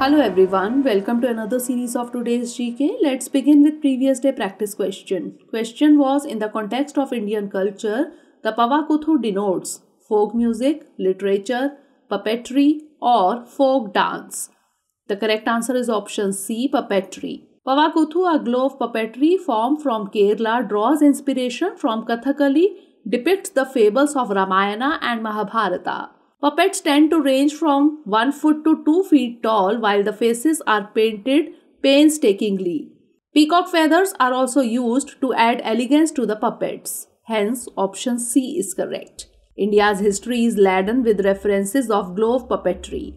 Hello everyone, welcome to another series of today's GK. Let's begin with previous day practice question. Question was in the context of Indian culture, the Pavakuthu denotes folk music, literature, puppetry or folk dance. The correct answer is option C, puppetry. Pavakuthu, a glove puppetry form from Kerala, draws inspiration from Kathakali, depicts the fables of Ramayana and Mahabharata. Puppets tend to range from 1 foot to 2 feet tall while the faces are painted painstakingly. Peacock feathers are also used to add elegance to the puppets. Hence, option C is correct. India's history is laden with references of glove puppetry.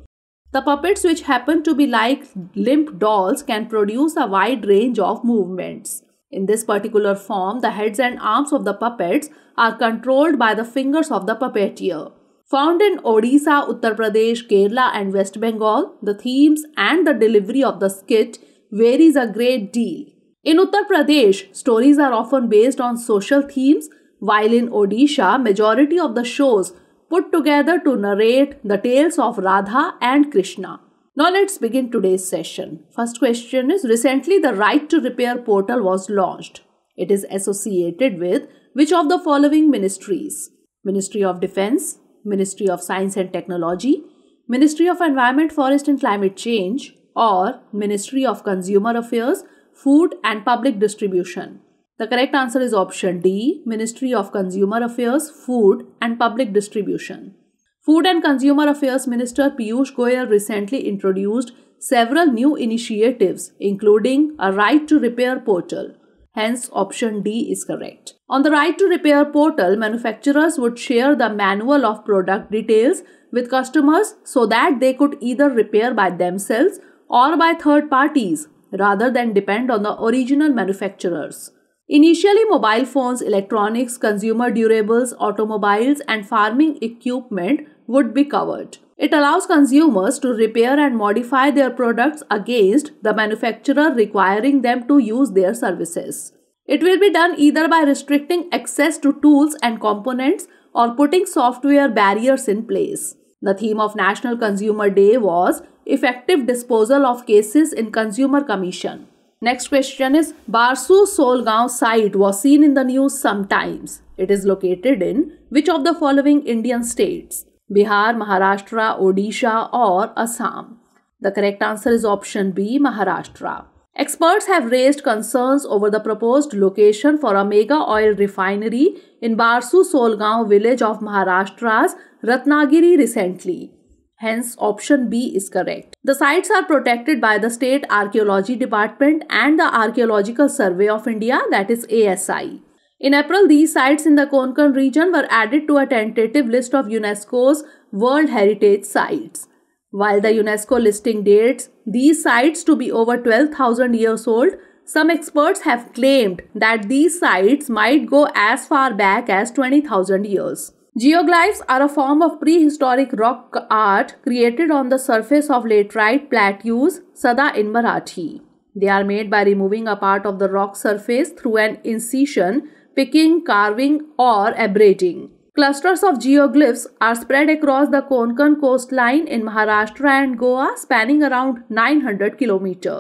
The puppets, which happen to be like limp dolls, can produce a wide range of movements. In this particular form, the heads and arms of the puppets are controlled by the fingers of the puppeteer. Found in Odisha, Uttar Pradesh, Kerala, and West Bengal, the themes and the delivery of the skit varies a great deal. In Uttar Pradesh, stories are often based on social themes, while in Odisha, majority of the shows put together to narrate the tales of Radha and Krishna. Now let's begin today's session. First question is recently the right to repair portal was launched. It is associated with which of the following ministries? Ministry of Defense, Ministry of Science and Technology, Ministry of Environment, Forest and Climate Change, or Ministry of Consumer Affairs, Food and Public Distribution. The correct answer is option D Ministry of Consumer Affairs, Food and Public Distribution. Food and Consumer Affairs Minister Piyush Goyal recently introduced several new initiatives, including a right to repair portal. Hence, option D is correct. On the right to repair portal, manufacturers would share the manual of product details with customers so that they could either repair by themselves or by third parties rather than depend on the original manufacturers. Initially, mobile phones, electronics, consumer durables, automobiles, and farming equipment would be covered. It allows consumers to repair and modify their products against the manufacturer requiring them to use their services. It will be done either by restricting access to tools and components or putting software barriers in place. The theme of National Consumer Day was effective disposal of cases in Consumer Commission. Next question is Barsu Solgaon site was seen in the news sometimes. It is located in which of the following Indian states? Bihar, Maharashtra, Odisha, or Assam. The correct answer is option B, Maharashtra. Experts have raised concerns over the proposed location for a mega oil refinery in Barsu Solgaon village of Maharashtra's Ratnagiri recently. Hence, option B is correct. The sites are protected by the State Archaeology Department and the Archaeological Survey of India, that is ASI. In April, these sites in the Konkan region were added to a tentative list of UNESCO's World Heritage Sites. While the UNESCO listing dates these sites to be over 12,000 years old, some experts have claimed that these sites might go as far back as 20,000 years. Geoglyphs are a form of prehistoric rock art created on the surface of laterite plateaus, sada in Marathi. They are made by removing a part of the rock surface through an incision picking, carving, or abrading. Clusters of geoglyphs are spread across the Konkan coastline in Maharashtra and Goa, spanning around 900 km.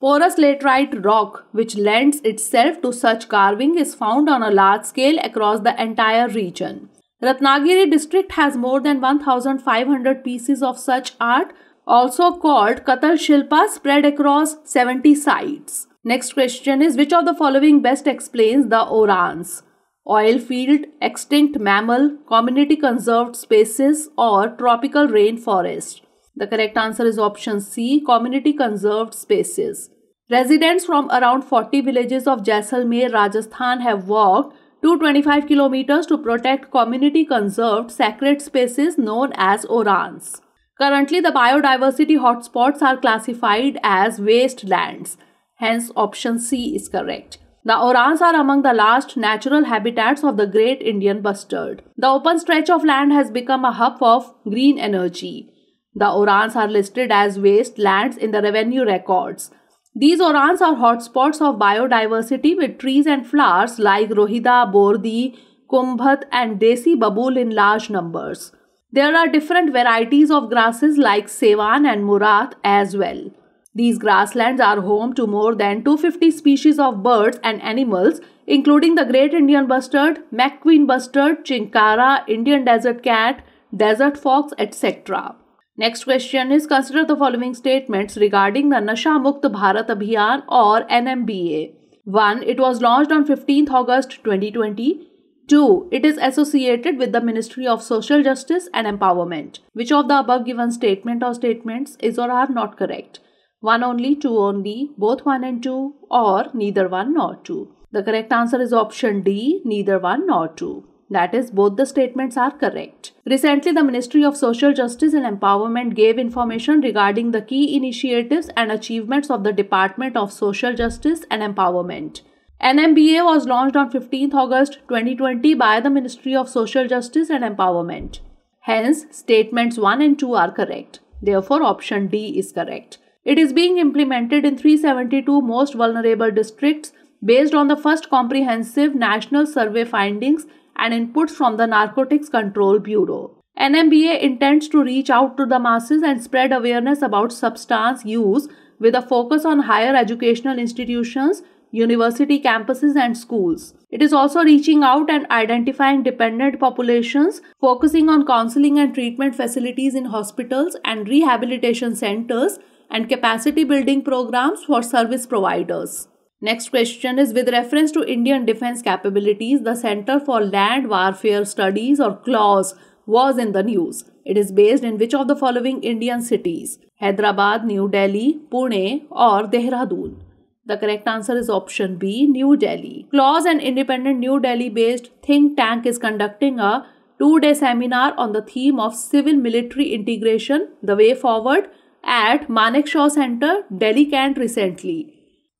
Porous laterite rock, which lends itself to such carving, is found on a large scale across the entire region. Ratnagiri district has more than 1,500 pieces of such art, also called Katal Shilpa, spread across 70 sites. Next question is which of the following best explains the orans? Oil field, extinct mammal, community conserved spaces or tropical rainforest? The correct answer is option C, community conserved spaces. Residents from around 40 villages of Jaisalmer, Rajasthan have walked 225 kilometers to protect community conserved sacred spaces known as orans. Currently, the biodiversity hotspots are classified as wastelands. Hence, option C is correct. The orans are among the last natural habitats of the great Indian bustard. The open stretch of land has become a hub of green energy. The orans are listed as wastelands in the revenue records. These orans are hotspots of biodiversity with trees and flowers like Rohida, Bordi, Kumbhat, and Desi Babul in large numbers. There are different varieties of grasses like Sevan and Murat as well. These grasslands are home to more than 250 species of birds and animals, including the great Indian bustard, McQueen bustard, chinkara, Indian desert cat, desert fox, etc. Next question is consider the following statements regarding the Nasha Mukt Bharat Abhiyan or NMBA. 1. It was launched on 15th August 2020. 2. It is associated with the Ministry of Social Justice and Empowerment. Which of the above given statement or statements is or are not correct? 1 only, 2 only, both 1 and 2 or neither 1 nor 2. The correct answer is option D, neither 1 nor 2. That is, both the statements are correct. Recently, the Ministry of Social Justice and Empowerment gave information regarding the key initiatives and achievements of the Department of Social Justice and Empowerment. NMBA was launched on 15 August 2020 by the Ministry of Social Justice and Empowerment. Hence, statements 1 and 2 are correct. Therefore, option D is correct. It is being implemented in 372 most vulnerable districts based on the first comprehensive national survey findings and inputs from the Narcotics Control Bureau. NMBA intends to reach out to the masses and spread awareness about substance use with a focus on higher educational institutions, university campuses, and schools. It is also reaching out and identifying dependent populations, focusing on counseling and treatment facilities in hospitals and rehabilitation centers and capacity building programs for service providers. Next question is with reference to Indian defense capabilities, the Center for Land Warfare Studies or CLAWS was in the news. It is based in which of the following Indian cities? Hyderabad, New Delhi, Pune, or Dehradun? The correct answer is option B, New Delhi. CLAWS, an independent New Delhi based think tank, is conducting a two day seminar on the theme of civil military integration, the way forward, at Manekshaw Center, Delhi Cant recently.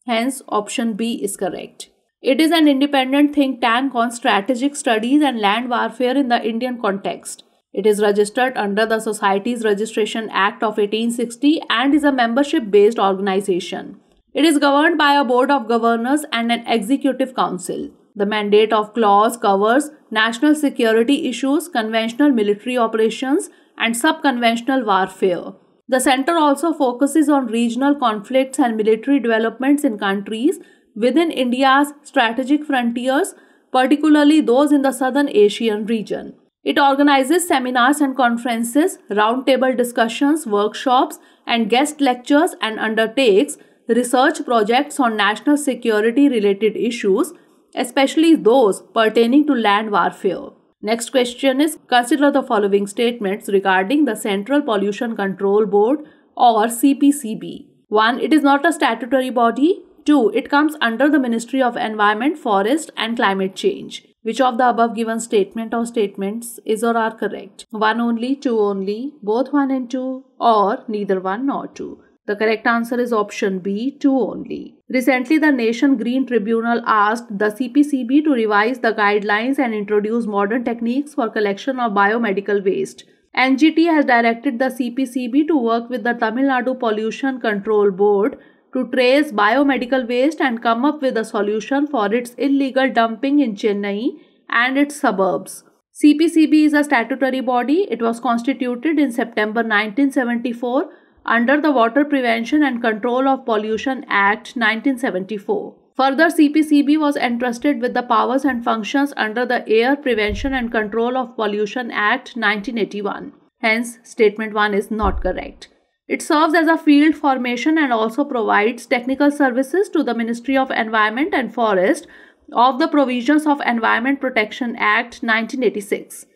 Hence, option B is correct. It is an independent think tank on strategic studies and land warfare in the Indian context. It is registered under the Society's Registration Act of 1860 and is a membership based organization. It is governed by a board of governors and an executive council. The mandate of clause covers national security issues, conventional military operations, and sub-conventional warfare. The center also focuses on regional conflicts and military developments in countries within India's strategic frontiers, particularly those in the southern Asian region. It organizes seminars and conferences, roundtable discussions, workshops, and guest lectures, and undertakes research projects on national security related issues, especially those pertaining to land warfare. Next question is consider the following statements regarding the Central Pollution Control Board or CPCB. 1. It is not a statutory body. 2. It comes under the Ministry of Environment, Forest and Climate Change. Which of the above given statement or statements is or are correct? 1 only, 2 only, both 1 and 2 or neither 1 nor 2. The correct answer is option B, 2 only. Recently, the Nation Green Tribunal asked the CPCB to revise the guidelines and introduce modern techniques for collection of biomedical waste. NGT has directed the CPCB to work with the Tamil Nadu Pollution Control Board to trace biomedical waste and come up with a solution for its illegal dumping in Chennai and its suburbs. CPCB is a statutory body. It was constituted in September 1974 under the Water Prevention and Control of Pollution Act 1974. Further, CPCB was entrusted with the powers and functions under the Air Prevention and Control of Pollution Act 1981. Hence, statement 1 is not correct. It serves as a field formation and also provides technical services to the Ministry of Environment and Forest of the provisions of Environment Protection Act 1986.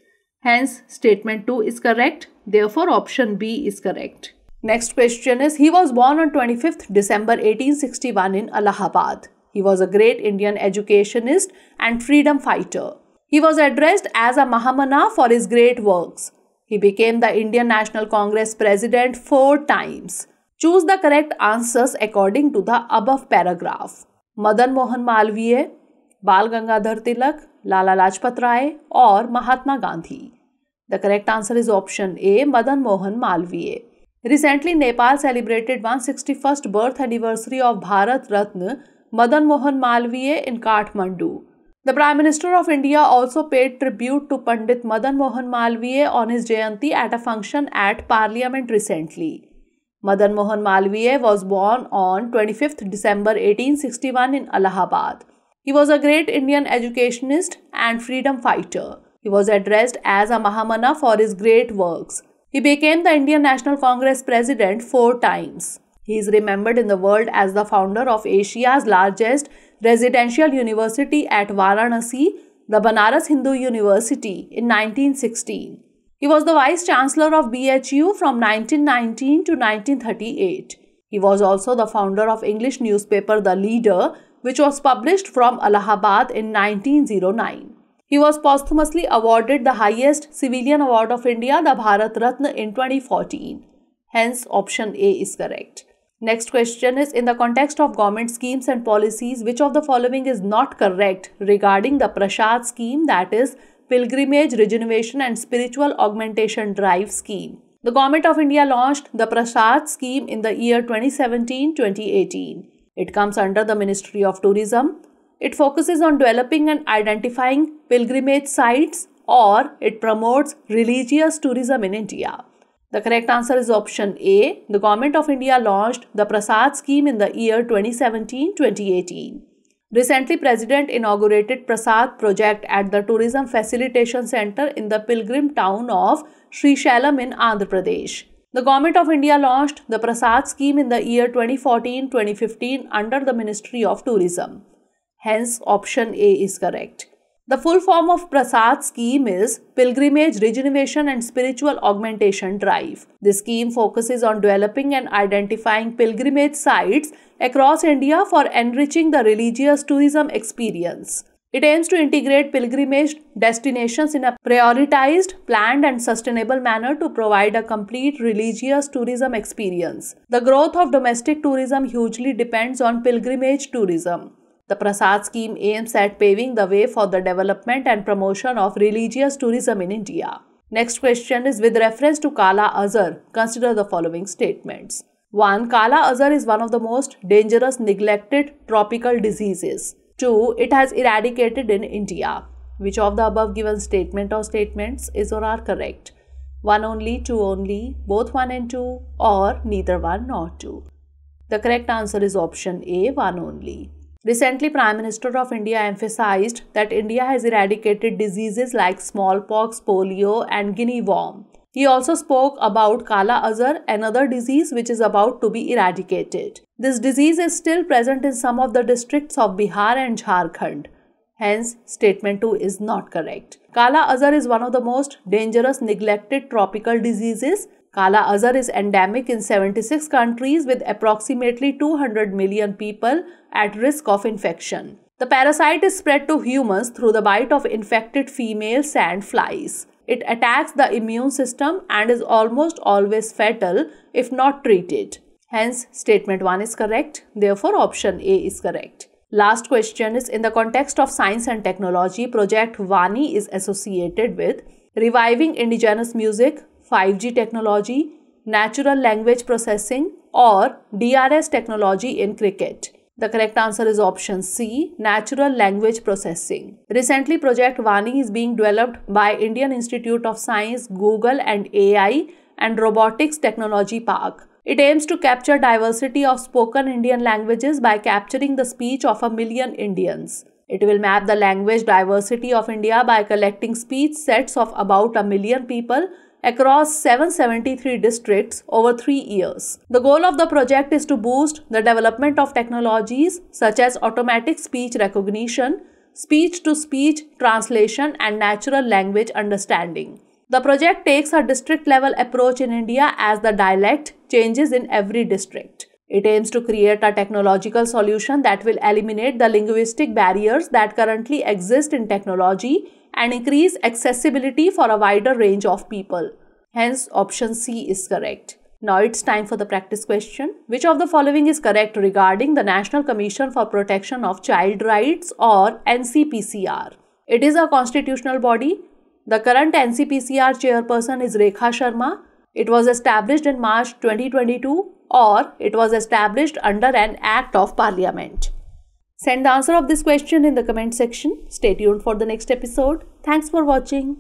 Hence, statement 2 is correct. Therefore, option B is correct. Next question is He was born on 25th December 1861 in Allahabad. He was a great Indian educationist and freedom fighter. He was addressed as a Mahamana for his great works. He became the Indian National Congress president four times. Choose the correct answers according to the above paragraph. Madan Mohan Malviye, Bal Gangadhar Tilak, Lala Lajpat Rai or Mahatma Gandhi. The correct answer is option A Madan Mohan Malviye. Recently, Nepal celebrated 161st birth anniversary of Bharat Ratna Madan Mohan Malviya in Kathmandu. The Prime Minister of India also paid tribute to Pandit Madan Mohan Malviya on his Jayanti at a function at Parliament recently. Madan Mohan Malviya was born on 25th December 1861 in Allahabad. He was a great Indian educationist and freedom fighter. He was addressed as a Mahamana for his great works. He became the Indian National Congress president four times. He is remembered in the world as the founder of Asia's largest residential university at Varanasi, the Banaras Hindu University, in 1916. He was the vice chancellor of BHU from 1919 to 1938. He was also the founder of English newspaper The Leader, which was published from Allahabad in 1909. He was posthumously awarded the highest civilian award of India, the Bharat Ratna, in 2014. Hence, option A is correct. Next question is In the context of government schemes and policies, which of the following is not correct regarding the Prashad scheme, that is, Pilgrimage Regeneration and Spiritual Augmentation Drive scheme? The Government of India launched the Prasad scheme in the year 2017 2018. It comes under the Ministry of Tourism. It focuses on developing and identifying pilgrimage sites or it promotes religious tourism in India. The correct answer is option A. The Government of India launched the Prasad scheme in the year 2017-2018. Recently, President inaugurated Prasad project at the Tourism Facilitation Center in the pilgrim town of Sri Srishalam in Andhra Pradesh. The Government of India launched the Prasad scheme in the year 2014-2015 under the Ministry of Tourism. Hence, option A is correct. The full form of Prasad scheme is Pilgrimage Regeneration and Spiritual Augmentation Drive. This scheme focuses on developing and identifying pilgrimage sites across India for enriching the religious tourism experience. It aims to integrate pilgrimage destinations in a prioritized, planned, and sustainable manner to provide a complete religious tourism experience. The growth of domestic tourism hugely depends on pilgrimage tourism. The Prasad scheme aims at paving the way for the development and promotion of religious tourism in India. Next question is with reference to Kala Azar. Consider the following statements. 1. Kala Azar is one of the most dangerous neglected tropical diseases. 2. It has eradicated in India. Which of the above given statement or statements is or are correct? 1 only, 2 only, both 1 and 2 or neither 1 nor 2. The correct answer is option A 1 only. Recently, Prime Minister of India emphasized that India has eradicated diseases like smallpox, polio, and guinea worm. He also spoke about Kala Azar, another disease which is about to be eradicated. This disease is still present in some of the districts of Bihar and Jharkhand. Hence, statement 2 is not correct. Kala Azar is one of the most dangerous neglected tropical diseases Kala azar is endemic in 76 countries with approximately 200 million people at risk of infection. The parasite is spread to humans through the bite of infected female sand flies. It attacks the immune system and is almost always fatal if not treated. Hence, statement 1 is correct. Therefore, option A is correct. Last question is in the context of science and technology, Project Vani is associated with reviving indigenous music, 5G technology, natural language processing, or DRS technology in cricket? The correct answer is option C, natural language processing. Recently, Project Vani is being developed by Indian Institute of Science, Google and AI and Robotics Technology Park. It aims to capture diversity of spoken Indian languages by capturing the speech of a million Indians. It will map the language diversity of India by collecting speech sets of about a million people across 773 districts over three years. The goal of the project is to boost the development of technologies such as automatic speech recognition, speech to speech translation, and natural language understanding. The project takes a district level approach in India as the dialect changes in every district. It aims to create a technological solution that will eliminate the linguistic barriers that currently exist in technology and increase accessibility for a wider range of people. Hence, option C is correct. Now it's time for the practice question. Which of the following is correct regarding the National Commission for Protection of Child Rights or NCPCR? It is a constitutional body. The current NCPCR chairperson is Rekha Sharma. It was established in March 2022 or it was established under an Act of Parliament. Send the answer of this question in the comment section. Stay tuned for the next episode. Thanks for watching.